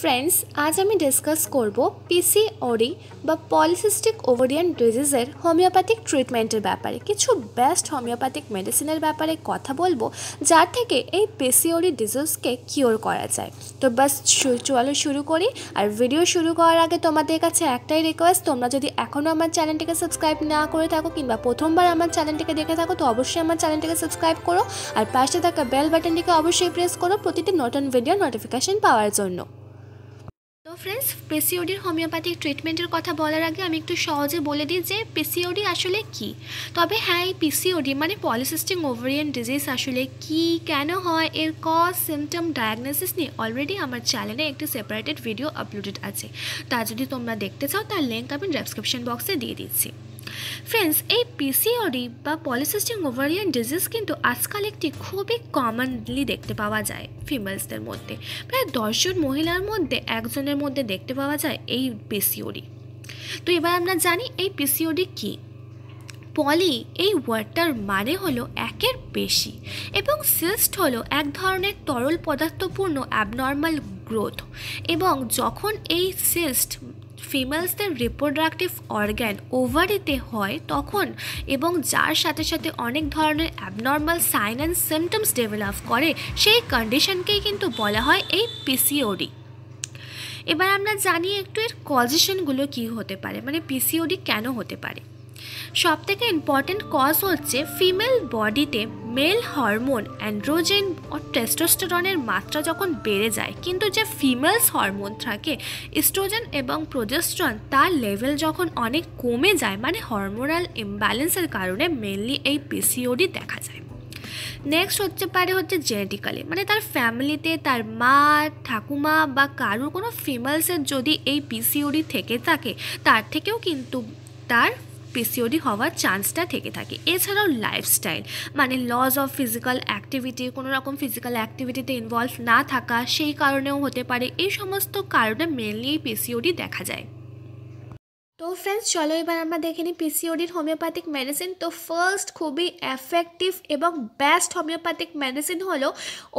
friends আজ আমি discuss করব পিসিওডি বা পলিসিস্টিক ওভারিয়ান ডিজিজের হোমিওপ্যাথিক ট্রিটমেন্টের ব্যাপারে কিছু বেস্ট হোমিওপ্যাথিক মেডিসিনের ব্যাপারে কথা বলবো যার থেকে এই পিসিওডি ডিজিজকে কিওর করা যায় তো বাস চলো শুরু করি আর ভিডিও শুরু করার আগে তোমাদের কাছে একটাই রিকোয়েস্ট তোমরা যদি এখনও আমার চ্যানেলটিকে সাবস্ক্রাইব না করে থাকো কিংবা প্রথমবার আমার চ্যানেলটিকে দেখে থাকো তো অবশ্যই আমার চ্যানেলটিকে সাবস্ক্রাইব করো আর পাশে থাকা বেল বাটনটিকে অবশ্যই প্রেস করো প্রতিটি নতুন ভিডিও নোটিফিকেশন পাওয়ার জন্য তো ফ্রেন্ডস পিসিওডির হোমিওপ্যাথিক ট্রিটমেন্টের কথা বলার আগে আমি একটু সহজে বলে দিই যে পিসিওডি আসলে কি তবে হ্যাঁ এই পিসিওডি মানে পলিসিস্টিং ওভারিয়ান ডিজিজ আসলে কি কেন হয় এর কজ সিমটম ডায়াগনোসিস নিয়ে অলরেডি আমার চ্যানেলে একটি সেপারেটেড ভিডিও আপলোডেড আছে তা যদি তোমরা দেখতে চাও তার লিঙ্ক আমি ডেসক্রিপশন বক্সে দিয়ে দিচ্ছি ফ্রেন্ডস এই পিসিওডি বা পলিসিস্টিং ওভারিয়ান ডিজিজ কিন্তু আজকাল একটি খুবই কমনলি দেখতে পাওয়া যায় ফিমেলসদের মধ্যে প্রায় দশজন মহিলার মধ্যে একজনের মধ্যে দেখতে পাওয়া যায় এই পিসিওডি তো এবার আমরা জানি এই পিসিওডি কী পলি এই ওয়ার্ডটার মানে হলো একের বেশি এবং সিস্ট হলো এক ধরনের তরল পদার্থপূর্ণ অ্যাবনর্মাল গ্রোথ এবং যখন এই সিস্ট ফিমেলসদের রিপ্রোডাক্টিভ অর্গ্যান ওভারিতে হয় তখন এবং যার সাথে সাথে অনেক ধরনের abnormal sign and symptoms develop করে সেই কন্ডিশনকেই কিন্তু বলা হয় এই পিসিওডি এবার আমরা জানি একটু এর কজিশনগুলো কী হতে পারে মানে পিসিওডি কেন হতে পারে সব থেকে ইম্পর্টেন্ট কজ হচ্ছে ফিমেল বডিতে মেল হরমোন অ্যান্ড্রোজেন ও টেস্টোস্টেরনের মাত্রা যখন বেড়ে যায় কিন্তু যে ফিমেলস হরমোন থাকে ইস্ট্রোজেন এবং প্রোজেস্ট্রন তার লেভেল যখন অনেক কমে যায় মানে হরমোনাল ইমব্যালেন্সের কারণে মেনলি এই পিসিওডি দেখা যায় নেক্সট হচ্ছে পারে হচ্ছে জেনেটিক্যালি মানে তার ফ্যামিলিতে তার মা ঠাকুমা বা কারোর কোনো ফিমেলসের যদি এই পিসিওডি থেকে থাকে তার থেকেও কিন্তু তার পিসিওডি হওয়ার চান্সটা থেকে থাকে এছাড়াও লাইফস্টাইল মানে লস অফ ফিজিক্যাল অ্যাক্টিভিটি কোনো রকম ফিজিক্যাল অ্যাক্টিভিটিতে ইনভলভ না থাকা সেই কারণেও হতে পারে এই সমস্ত কারণে মেনলি পিসিওডি দেখা যায় তো ফ্রেন্ডস চলো এবার আমরা দেখে নিই পিসিওডির হোমিওপ্যাথিক মেডিসিন তো ফার্স্ট খুবই এফেক্টিভ এবং বেস্ট হোমিওপ্যাথিক মেডিসিন হলো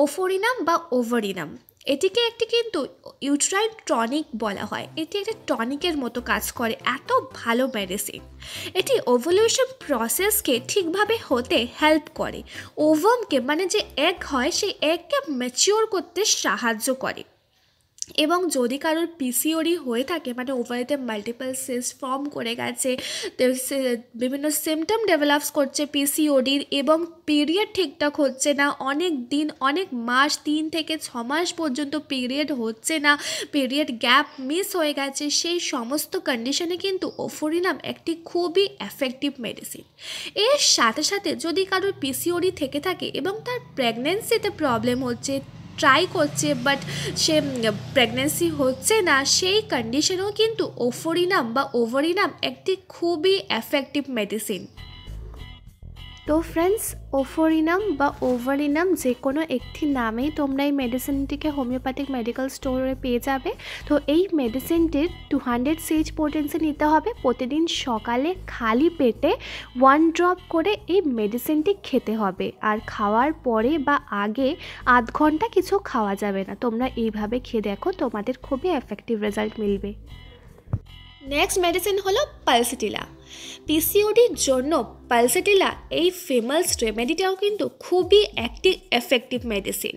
ওফোরিনাম বা ওভারিনাম এটিকে একটি কিন্তু ইউট্রাইন টনিক বলা হয় এটি একটি টনিকের মতো কাজ করে এত ভালো মেডিসিন এটি ওভলিউশন প্রসেসকে ঠিকভাবে হতে হেল্প করে ওভমকে মানে যে এগ হয় সেই এগকে ম্যাচিওর করতে সাহায্য করে এবং যদি কারোর পিসিওডি হয়ে থাকে মানে ওভারিতে মাল্টিপল সেলস ফর্ম করে গেছে বিভিন্ন সিমটম ডেভেলপস করছে পিসিওডির এবং পিরিয়ড ঠিকঠাক হচ্ছে না অনেক দিন অনেক মাস তিন থেকে ছ মাস পর্যন্ত পিরিয়ড হচ্ছে না পিরিয়ড গ্যাপ মিস হয়ে গেছে সেই সমস্ত কন্ডিশনে কিন্তু ওফরিনাম একটি খুবই এফেক্টিভ মেডিসিন এর সাথে সাথে যদি কারোর পিসিওডি থেকে থাকে এবং তার প্রেগনেন্সিতে প্রবলেম হচ্ছে ট্রাই করছে বাট সে প্রেগনেন্সি হচ্ছে না সেই কন্ডিশনেও কিন্তু ওফরিনাম বা ওভারিনাম একটি খুবই এফেক্টিভ মেডিসিন তো ফ্রেন্ডস ওফোরিনাম বা ওভারিনাম যে কোনো একটি নামেই তোমরা এই মেডিসিনটিকে হোমিওপ্যাথিক মেডিকেল স্টোরে পেয়ে যাবে তো এই মেডিসিনটির টু হান্ড্রেড সিএইচ পোটেন্সি নিতে হবে প্রতিদিন সকালে খালি পেটে ওয়ান ড্রপ করে এই মেডিসিনটি খেতে হবে আর খাওয়ার পরে বা আগে আধ ঘন্টা কিছু খাওয়া যাবে না তোমরা এইভাবে খেয়ে দেখো তোমাদের খুবই এফেক্টিভ রেজাল্ট মিলবে নেক্সট মেডিসিন হলো পালসিটিলা পিসিওডির জন্য পালসেটিলা এই ফেমালস রেমেডিটাও কিন্তু খুবই একটি এফেক্টিভ মেডিসিন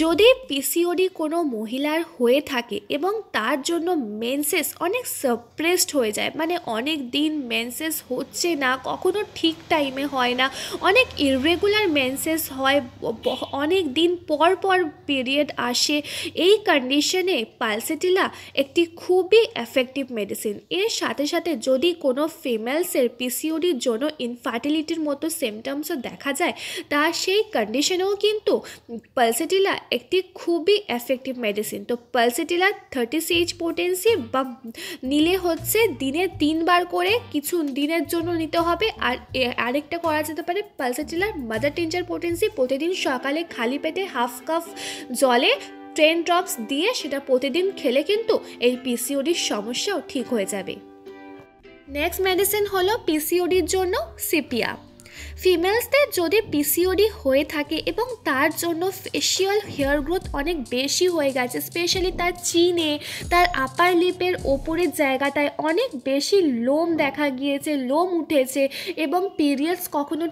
যদি পিসিওডি কোনো মহিলার হয়ে থাকে এবং তার জন্য মেনসেস অনেক সাপ্রেসড হয়ে যায় মানে অনেক দিন মেনসেস হচ্ছে না কখনো ঠিক টাইমে হয় না অনেক ইরেগুলার মেনসেস হয় অনেক দিন পর পর পিরিয়ড আসে এই কন্ডিশনে পালসেটিলা একটি খুবই এফেক্টিভ মেডিসিন এর সাথে সাথে যদি কোনো ফিমেলসের পিসিওডির জন্য ইনফার্টিলিটির মতো সিমটমসও দেখা যায় তা সেই কন্ডিশনেও কিন্তু পালসেটি পালসেটিলা একটি খুবই এফেক্টিভ মেডিসিন তো পালসেটিলা থার্টি সিএইচ পোটেন্সি বা নিলে হচ্ছে দিনে তিনবার করে কিছু দিনের জন্য নিতে হবে আর আরেকটা করা যেতে পারে পালসেটিলার মাদার টিঞ্চার পোটেন্সি প্রতিদিন সকালে খালি পেটে হাফ কাপ জলে ট্রেন ড্রপস দিয়ে সেটা প্রতিদিন খেলে কিন্তু এই পিসিওডির সমস্যাও ঠিক হয়ে যাবে নেক্সট মেডিসিন হলো পিসিওডির জন্য সিপিআপ ফিমেলসদের যদি পিসিওডি হয়ে থাকে এবং তার জন্য ফেশিয়াল হেয়ার গ্রোথ অনেক বেশি হয়ে গেছে স্পেশালি তার চিনে তার আপার লিপের ওপরের জায়গাটায় অনেক বেশি লোম দেখা গিয়েছে লোম উঠেছে এবং পিরিয়ডস কখনো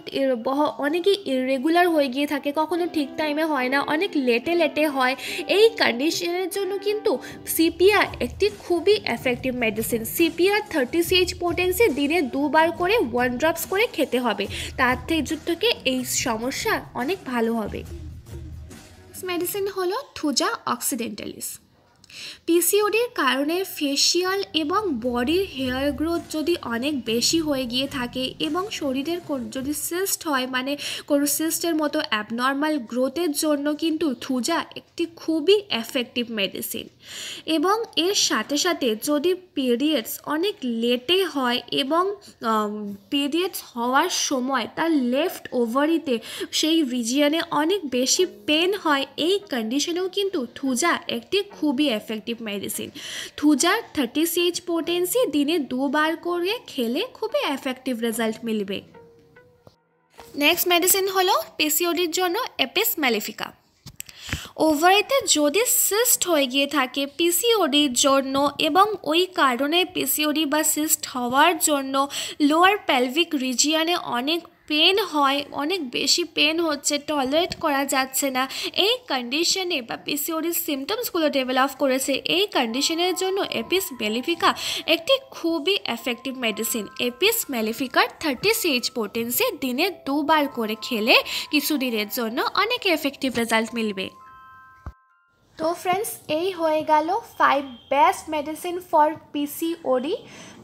অনেকেই ইরেগুলার হয়ে গিয়ে থাকে কখনো ঠিক টাইমে হয় না অনেক লেটে লেটে হয় এই কন্ডিশনের জন্য কিন্তু সিপিআর একটি খুবই effective medicine sepia thirty CH potency দিনে দুবার করে ওয়ান ড্রপস করে খেতে হবে তার থেকে থেকে এই সমস্যা অনেক ভালো হবে মেডিসিন হলো থুজা অক্সিডেন্টালিস পিসিওডির কারণে ফেসিয়াল এবং বডির হেয়ার গ্রোথ যদি অনেক বেশি হয়ে গিয়ে থাকে এবং শরীরের যদি সিস্ট হয় মানে কোনো সিস্টের মতো অ্যাবনর্মাল গ্রোথের জন্য কিন্তু থুজা একটি খুবই এফেক্টিভ মেডিসিন এবং এর সাথে সাথে যদি পিরিয়ডস অনেক লেটে হয় এবং পিরিয়ডস হওয়ার সময় তার লেফট ওভারিতে সেই রিজিয়নে অনেক বেশি পেন হয় এই কন্ডিশনেও কিন্তু থুজা একটি খুবই এফেক্টিভ এফেক্টিভ মেডিসিন থুজার থার্টি সিএইচ পোটেন্সি দিনে দুবার করে খেলে খুবই এফেক্টিভ রেজাল্ট মিলবে নেক্সট মেডিসিন হলো পিসিওডির জন্য এপিস ম্যালিফিকা ওভারেতে যদি সিস্ট হয়ে গিয়ে থাকে পিসিওডির জন্য এবং ওই কারণে পিসিওডি বা সিস্ট হওয়ার জন্য লোয়ার প্যালভিক রিজিয়ানে অনেক পেন হয় অনেক বেশি পেন হচ্ছে টলারেট করা যাচ্ছে না এই কন্ডিশনে বা পিসিওডির সিমটমসগুলো ডেভেলপ করেছে এই কন্ডিশনের জন্য এপিস মেলিফিকা একটি খুবই এফেক্টিভ মেডিসিন এপিস মেলিফিকার থার্টি সিএইচ পোটেন্সি দিনে দুবার করে খেলে কিছুদিনের জন্য অনেক এফেক্টিভ রেজাল্ট মিলবে তো ফ্রেন্ডস এই হয়ে গেল five best medicine for PCOD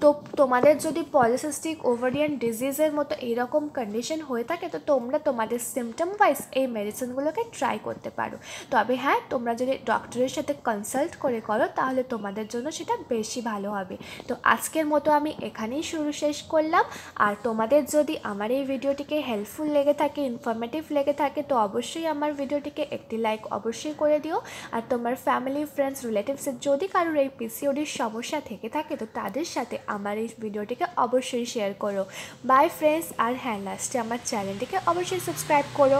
তো তোমাদের যদি পলিসিস্টিক ওভারিয়ান ডিজিজের মতো এইরকম কন্ডিশন হয়ে থাকে তো তোমরা তোমাদের সিমটম ওয়াইজ এই মেডিসিনগুলোকে ট্রাই করতে পারো তবে হ্যাঁ তোমরা যদি ডক্টরের সাথে কনসাল্ট করে করো তাহলে তোমাদের জন্য সেটা বেশি ভালো হবে তো আজকের মতো আমি এখানেই শুরু শেষ করলাম আর তোমাদের যদি আমার এই ভিডিওটিকে হেল্পফুল লেগে থাকে ইনফরমেটিভ লেগে থাকে তো অবশ্যই আমার ভিডিওটিকে একটি লাইক অবশ্যই করে দিও আর তোমার ফ্যামিলি ফ্রেন্ডস রিলেটিভসের যদি কারোর এই পিসিওডির সমস্যা থেকে থাকে তো তাদের সাথে আমার এই ভিডিওটিকে অবশ্যই শেয়ার করো বাই ফ্রেন্ডস আর হ্যাঁ লাস্টে আমার চ্যানেলটিকে অবশ্যই সাবস্ক্রাইব করো